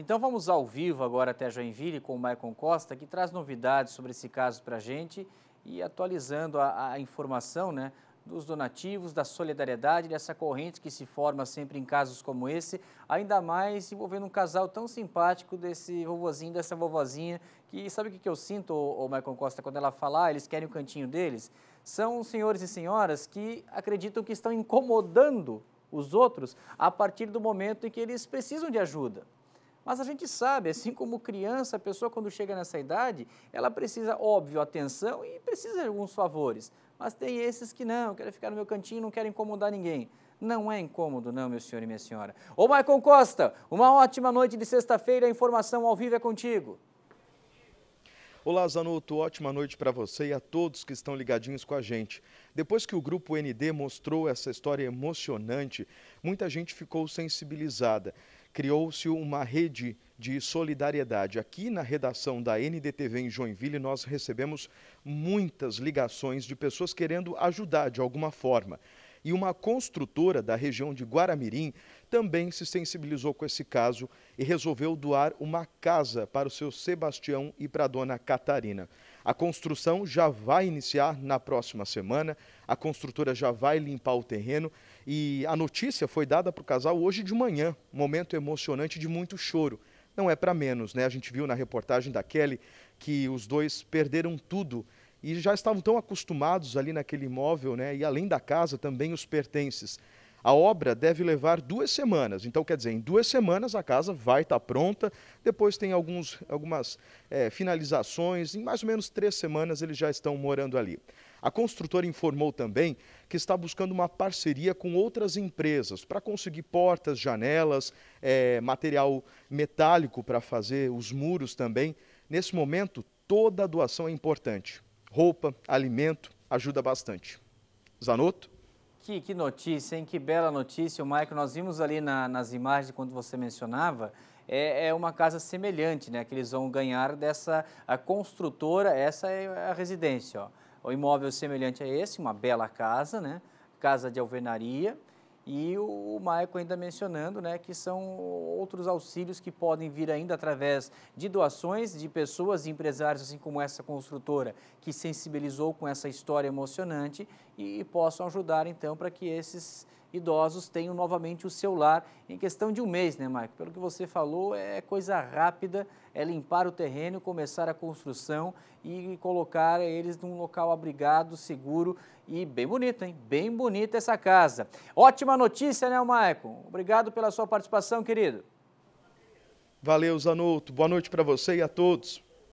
Então vamos ao vivo agora até Joinville com o Maicon Costa, que traz novidades sobre esse caso para a gente e atualizando a, a informação né, dos donativos, da solidariedade, dessa corrente que se forma sempre em casos como esse, ainda mais envolvendo um casal tão simpático desse vovozinho, dessa vovozinha, que sabe o que eu sinto, o Maicon Costa, quando ela falar, eles querem o cantinho deles? São senhores e senhoras que acreditam que estão incomodando os outros a partir do momento em que eles precisam de ajuda. Mas a gente sabe, assim como criança, a pessoa quando chega nessa idade, ela precisa, óbvio, atenção e precisa de alguns favores. Mas tem esses que não, querem ficar no meu cantinho, não querem incomodar ninguém. Não é incômodo, não, meu senhor e minha senhora. Ô Maicon Costa, uma ótima noite de sexta-feira, a informação ao vivo é contigo. Olá, Zanotto. Ótima noite para você e a todos que estão ligadinhos com a gente. Depois que o grupo ND mostrou essa história emocionante, muita gente ficou sensibilizada criou-se uma rede de solidariedade. Aqui na redação da NDTV em Joinville, nós recebemos muitas ligações de pessoas querendo ajudar de alguma forma e uma construtora da região de Guaramirim também se sensibilizou com esse caso e resolveu doar uma casa para o seu Sebastião e para a dona Catarina. A construção já vai iniciar na próxima semana, a construtora já vai limpar o terreno e a notícia foi dada para o casal hoje de manhã, momento emocionante de muito choro. Não é para menos, né? A gente viu na reportagem da Kelly que os dois perderam tudo e já estavam tão acostumados ali naquele imóvel, né, e além da casa também os pertences. A obra deve levar duas semanas, então quer dizer, em duas semanas a casa vai estar tá pronta, depois tem alguns, algumas é, finalizações, em mais ou menos três semanas eles já estão morando ali. A construtora informou também que está buscando uma parceria com outras empresas para conseguir portas, janelas, é, material metálico para fazer os muros também. Nesse momento, toda a doação é importante roupa, alimento, ajuda bastante. Zanotto? Que, que notícia, hein? Que bela notícia. O Maicon, nós vimos ali na, nas imagens quando você mencionava, é, é, uma casa semelhante, né? Que eles vão ganhar dessa a construtora, essa é a residência, ó. O imóvel semelhante a esse, uma bela casa, né? Casa de alvenaria, e o Maico ainda mencionando né, que são outros auxílios que podem vir ainda através de doações de pessoas e empresários, assim como essa construtora, que sensibilizou com essa história emocionante e, e possam ajudar então para que esses idosos tenham novamente o seu lar em questão de um mês, né, Maico? Pelo que você falou, é coisa rápida, é limpar o terreno, começar a construção e colocar eles num local abrigado, seguro e bem bonito, hein? Bem bonita essa casa. Ótima notícia, né, Maicon? Obrigado pela sua participação, querido. Valeu, Zanotto. Boa noite para você e a todos.